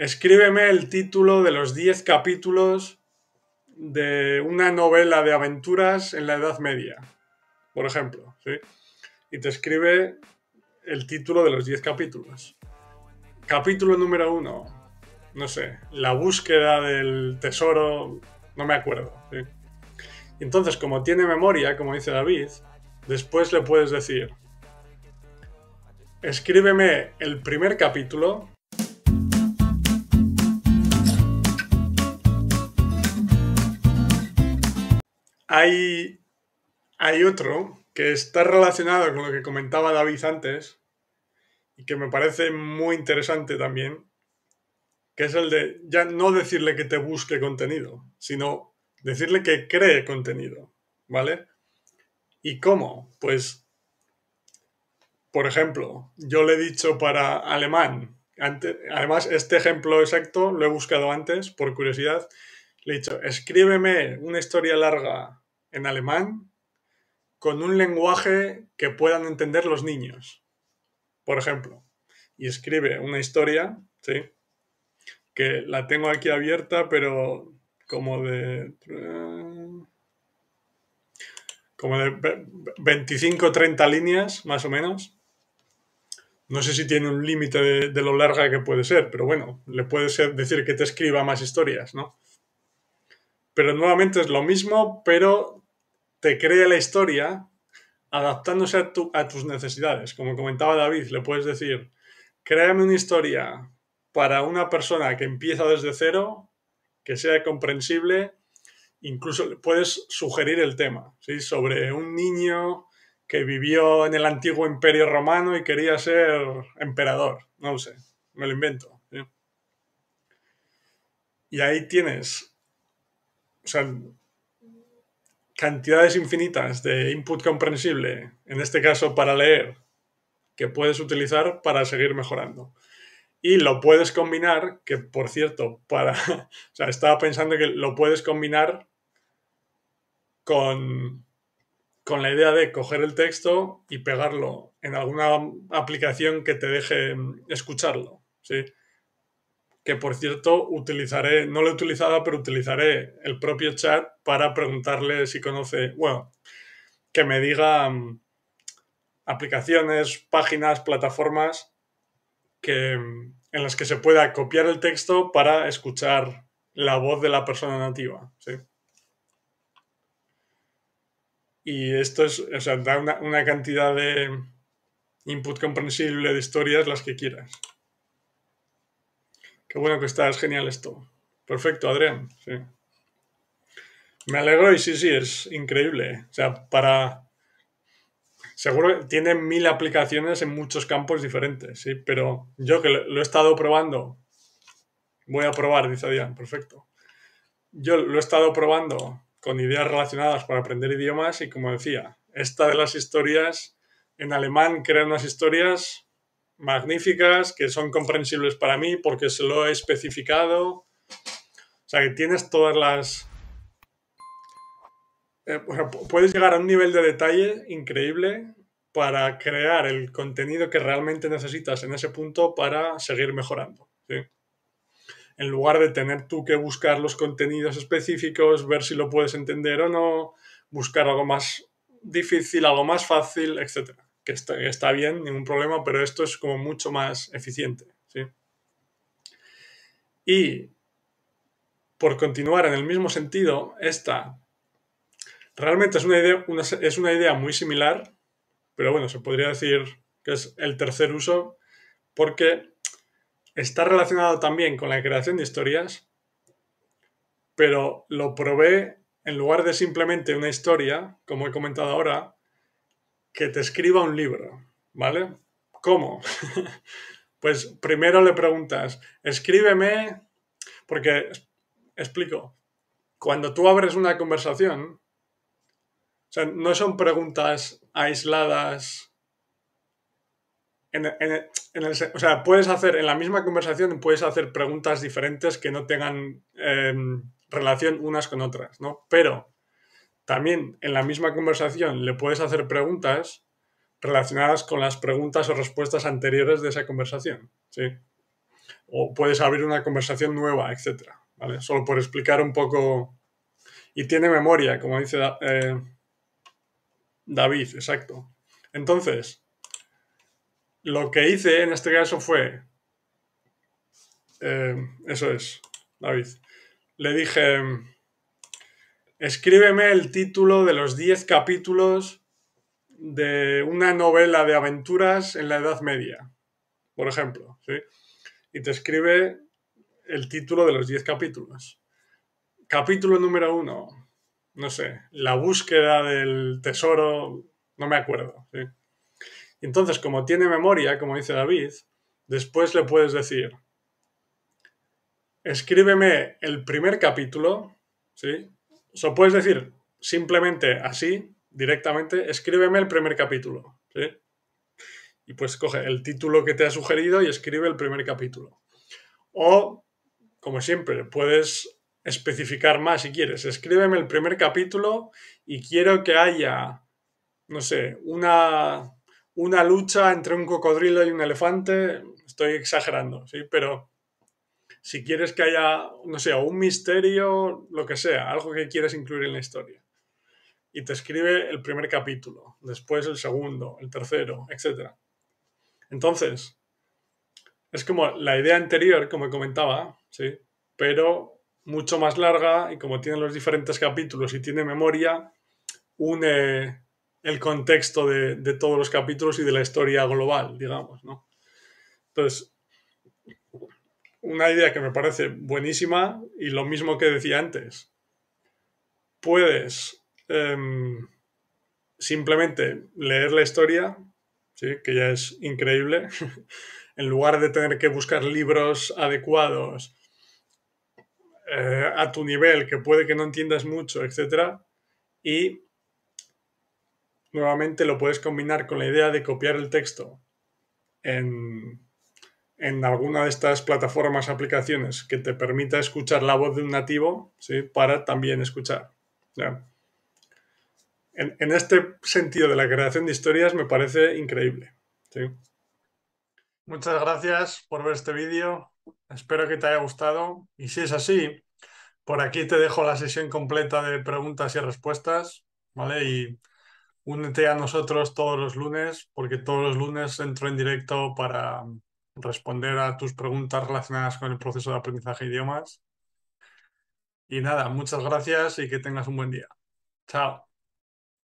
Escríbeme el título de los 10 capítulos de una novela de aventuras en la Edad Media, por ejemplo, ¿sí? Y te escribe el título de los 10 capítulos. Capítulo número 1, no sé, la búsqueda del tesoro, no me acuerdo, Entonces, como tiene memoria, como dice David, después le puedes decir, escríbeme el primer capítulo Hay, otro que está relacionado con lo que comentaba David antes y que me parece muy interesante también, que es el de ya no decirle que te busque contenido, sino decirle que cree contenido, ¿vale? ¿Y cómo? Pues, por ejemplo, yo le he dicho para alemán, además este ejemplo exacto lo he buscado antes por curiosidad, le he dicho, escríbeme una historia larga en alemán con un lenguaje que puedan entender los niños, por ejemplo. Y escribe una historia, ¿sí? Que la tengo aquí abierta, pero como de... Como de 25 30 líneas, más o menos. No sé si tiene un límite de, lo larga que puede ser, pero bueno, le puede decir que te escriba más historias, ¿no? Pero nuevamente es lo mismo, pero te crea la historia adaptándose a, tus necesidades. Como comentaba David, le puedes decir, créame una historia para una persona que empieza desde cero, que sea comprensible, incluso puedes sugerir el tema, ¿sí? sobre un niño que vivió en el antiguo imperio romano y quería ser emperador, no lo sé, me lo invento. Y ahí tienes, o cantidades infinitas de input comprensible, en este caso para leer, que puedes utilizar para seguir mejorando. Y lo puedes combinar, que por cierto, para, o sea, estaba pensando que lo puedes combinar con, con la idea de coger el texto y pegarlo en alguna aplicación que te deje mm, escucharlo. ¿sí? que por cierto utilizaré, no lo he utilizado, pero utilizaré el propio chat para preguntarle si conoce, bueno, que me diga mm, aplicaciones, páginas, plataformas mm, en las que se pueda copiar el texto para escuchar la voz de la persona nativa. Y esto es, o sea, da una cantidad de input comprensible de historias las que quieras. Qué bueno que está, es genial esto. Perfecto, Adrián. Me alegro y sí, sí, es increíble. ¿eh? O sea, para. Seguro que tiene mil aplicaciones en muchos campos diferentes, pero yo que lo he estado probando, voy a probar, dice Adrián, perfecto. Yo lo he estado probando con ideas relacionadas para aprender idiomas y como decía, esta de las historias en alemán crea unas historias magníficas, que son comprensibles para mí porque se lo he especificado. O sea, que tienes todas las... Bueno, eh, puedes llegar a un nivel de detalle increíble para crear el contenido que realmente necesitas en ese punto para seguir mejorando. En lugar de tener tú que buscar los contenidos específicos, ver si lo puedes entender o no, buscar algo más difícil, algo más fácil, etcétera que está, bien, ningún problema, pero esto es como mucho más eficiente. ¿sí? Y por continuar en el mismo sentido, esta realmente es una idea, es una idea muy similar, pero bueno, se podría decir que es el tercer uso porque está relacionado también con la creación de historias, pero lo probé en lugar de simplemente una historia, como he comentado ahora, que te escriba un libro, ¿vale? ¿Cómo? pues primero le preguntas, escríbeme, porque explico, cuando tú abres una conversación, o sea, no son preguntas aisladas. En, o sea, puedes hacer en la misma conversación, puedes hacer preguntas diferentes que no tengan em, relación unas con otras, ¿no? Pero también en la misma conversación le puedes hacer preguntas relacionadas con las preguntas o respuestas anteriores de esa conversación. ¿sí? O puedes abrir una conversación nueva, etc. ¿vale? Solo por explicar un poco. Y tiene memoria, como dice eh, David, exacto. Entonces, lo que hice en este caso fue. Eh, eso es, David. Le dije. Escríbeme el título de los 10 capítulos de una novela de aventuras en la Edad Media, por ejemplo. ¿sí? Y te escribe el título de los 10 capítulos. Capítulo número 1, no sé, la búsqueda del tesoro, no me acuerdo. ¿sí? Entonces, como tiene memoria, como dice David, después le puedes decir, escríbeme el primer capítulo, ¿sí? O puedes decir simplemente así, directamente, escríbeme el primer capítulo. ¿sí? Y pues coge el título que te ha sugerido y escribe el primer capítulo. O, como siempre, puedes especificar más si quieres. Escríbeme el primer capítulo y quiero que haya, no sé, una, una lucha entre un cocodrilo y un elefante. Estoy exagerando, ¿sí? Pero si quieres que haya, no sé, un misterio, lo que sea, algo que quieres incluir en la historia. Y te escribe el primer capítulo, después el segundo, el tercero, etc. Entonces, es como la idea anterior, como comentaba, ¿sí? pero mucho más larga y como tiene los diferentes capítulos y tiene memoria, une el contexto de, de todos los capítulos y de la historia global, digamos, ¿no? Entonces, una idea que me parece buenísima y lo mismo que decía antes. Puedes em, simplemente leer la historia, ¿sí? que ya es increíble, en lugar de tener que buscar libros adecuados eh, a tu nivel, que puede que no entiendas mucho, etc. Y nuevamente lo puedes combinar con la idea de copiar el texto en en alguna de estas plataformas, aplicaciones que te permita escuchar la voz de un nativo, ¿sí? Para también escuchar. En, este sentido de la creación de historias me parece increíble. Muchas gracias por ver este vídeo. Espero que te haya gustado. Y si es así, por aquí te dejo la sesión completa de preguntas y respuestas. ¿vale? Y únete a nosotros todos los lunes, porque todos los lunes entro en directo para responder a tus preguntas relacionadas con el proceso de aprendizaje de idiomas. Y nada, muchas gracias y que tengas un buen día. Chao.